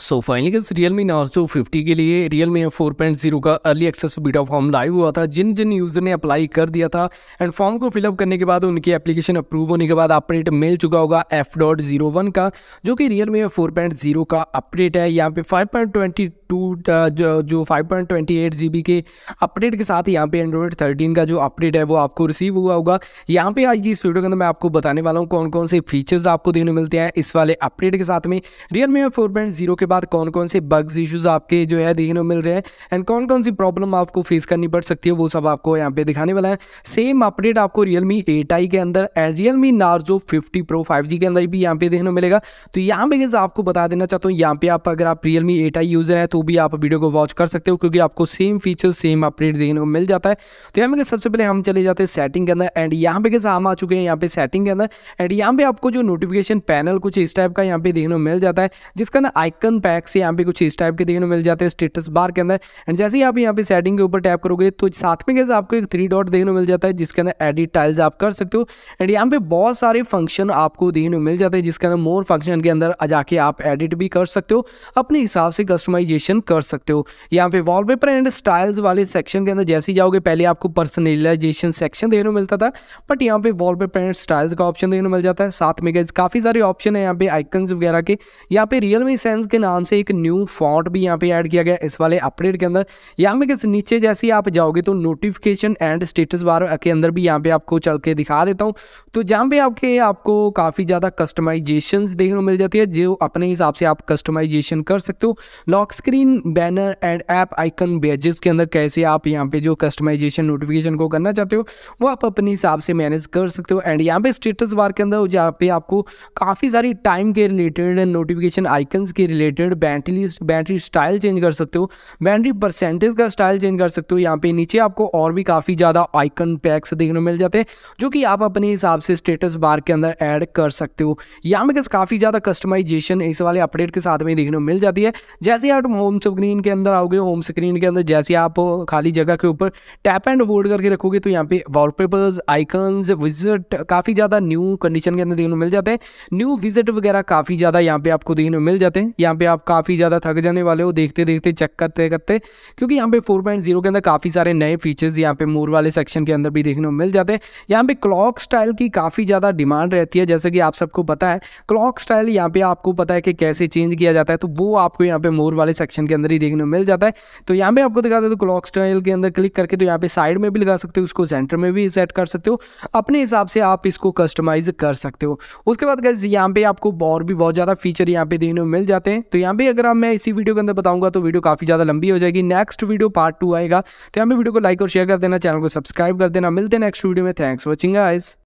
सो finally guess Realme Narzo fifty के लिए Realme four point zero का early access beta form live हुआ था जिन जिन user ने अप्लाई कर दिया था एंड फॉर्म को फिलअप करने के बाद उनकी एप्लीकेशन अप्रूव होने के बाद अपडेट मिल चुका होगा एफ डॉट जीरो वन का जो कि Realme four point zero का अपडेट है यहाँ पे फाइव पॉइंट ट्वेंटी टू जो five point twenty eight G B के अपडेट के साथ यहाँ पे एंड्रॉयड थर्टीन का जो अपडेट है वो आपको रिसीव हुआ होगा यहाँ पे आज की इस वीडियो के अंदर मैं आपको बताने वाला हूँ कौन कौन से फीचर्स आपको देखने मिलते हैं इस वाले अपडेट के साथ में Realme four point zero के बाद कौन कौन से बग्स इश्यूज आपके जो है देखने को मिल रहे हैं एंड कौन कौन सी प्रॉब्लम आपको फेस करनी पड़ सकती है वो सब आपको यहाँ पे दिखाने वाला है सेम अपडेट आपको रियलमी एट के अंदर and Realme Narzo fifty pro five के अंदर भी यहाँ पे देखने को मिलेगा तो यहाँ पे आपको बता देना चाहता हूँ यहाँ पे आप अगर आप रियलमी एट यूजर हैं तो भी आप वीडियो को वॉच कर सकते हो क्योंकि आपको सेम फीचर सेम अपडेट देखने को मिल जाता है तो यहाँ पे सबसे पहले हम चले जाते हैं सेटिंग के अंदर एंड यहाँ पे हम आ चुके हैं यहाँ पे सेटिंग के अंदर एंड यहाँ पे आपको जो नोटिफिकेशन पैनल कुछ इस टाइप का यहाँ पे देखने को मिल जाता है जिसका ना आइकन पैक्स यहाँ पे कुछ इस टाइप के देखने मिल जाते हैं स्टेटस बार के अंदर एंड जैसे ही आप यहाँ पे सेटिंग के ऊपर टैप करोगे तो साथ में कैसे आपको एक थ्री डॉट देखने मिल जाता है जिसके अंदर एडिट टाइल्स आप कर सकते हो एंड यहाँ पे बहुत सारे फंक्शन आपको देखने मिल जाते हैं जिसके अंदर मोर फंक्शन के अंदर जाके आप एडिट भी कर सकते हो अपने हिसाब से कस्टमाइजेशन कर सकते हो यहाँ पे वॉलपेपर एंड स्टाइल्स वाले सेक्शन के अंदर जैसे ही जाओगे पहले आपको पर्सनलाइजेशन सेक्शन देखने को मिलता था बट यहाँ पे वॉलपेपर एंड स्टाइल्स का ऑप्शन देखने को मिल जाता है साथ में काफ़ी सारे ऑप्शन है यहाँ पे आइकन्स वगैरह के यहाँ पे रियल मी सेंस के नाम नाम से एक न्यू फॉन्ट भी यहाँ पे ऐड किया गया इस वाले अपडेट के अंदर यहाँ पे किस नीचे जैसे ही आप जाओगे तो नोटिफिकेशन एंड स्टेटस बार के अंदर भी यहाँ पे आपको चल के दिखा देता हूँ तो जहाँ पे आपके आपको काफ़ी ज़्यादा कस्टमाइजेशन देखने को मिल जाती है जो अपने हिसाब से आप कस्टमाइजेशन कर सकते हो lock screen banner and app icon badges के अंदर कैसे आप यहाँ पे जो कस्टमाइजेशन नोटिफिकेशन को करना चाहते हो वो आप अपने हिसाब से मैनेज कर सकते हो एंड यहाँ पे स्टेटस बार के अंदर जहाँ पे आपको काफ़ी सारी टाइम के रिलेटेड नोटिफिकेशन आइकन्स के related related battery battery style change कर सकते हो बैटरी परसेंटेज का स्टाइल चेंज कर सकते हो यहाँ पे नीचे आपको और भी काफ़ी ज़्यादा आइकन पैक्स देखने मिल जाते हैं जो कि आप अपने हिसाब से स्टेटस बार के अंदर ऐड कर सकते हो यहाँ पे काफ़ी ज़्यादा कस्टमाइजेशन इस वाले अपडेट के साथ में देखने को मिल जाती है जैसे आप होम स्क्रीन के अंदर आओगे होम स्क्रीन के अंदर जैसे आप खाली जगह के ऊपर टैप एंड होल्ड करके रखोगे तो यहाँ पे वॉलपेपर्स आइकन्स विजिट काफ़ी ज़्यादा न्यू कंडीशन के अंदर देखने को मिल जाते हैं न्यू विजिट वगैरह काफ़ी ज़्यादा यहाँ पे आपको देखने को मिल जाते हैं यहाँ पे आप काफ़ी ज़्यादा थक जाने वाले हो देखते देखते चेक करते करते क्योंकि यहाँ पे 4.0 के अंदर काफ़ी सारे नए फीचर्स यहाँ पे मोर वाले सेक्शन के अंदर भी देखने को मिल जाते हैं यहाँ पे क्लॉक स्टाइल की काफ़ी ज़्यादा डिमांड रहती है जैसे कि आप सबको पता है क्लॉक स्टाइल यहाँ पे आपको पता है कि कैसे चेंज किया जाता है तो वो आपको यहाँ पे मोर वाले सेक्शन के अंदर ही देखने को मिल जाता है तो यहाँ पे आपको दिखा देते तो क्लॉक स्टाइल के अंदर क्लिक करके तो यहाँ पे साइड में भी लगा सकते हो उसको सेंटर में भी सेट कर सकते हो अपने हिसाब से आप इसको कस्टमाइज कर सकते हो उसके बाद गैस यहाँ पे आपको और भी बहुत ज़्यादा फीचर यहाँ पे देखने को मिल जाते हैं तो यहाँ भी अगर आप मैं इसी वीडियो के अंदर बताऊँगा तो वीडियो काफ़ी ज़्यादा लंबी हो जाएगी नेक्स्ट वीडियो पार्ट टू आएगा तो यहाँ भी वीडियो को लाइक और शेयर कर देना चैनल को सब्सक्राइब कर देना मिलते हैं नेक्स्ट वीडियो में थैंक्स वॉचिंग आइज़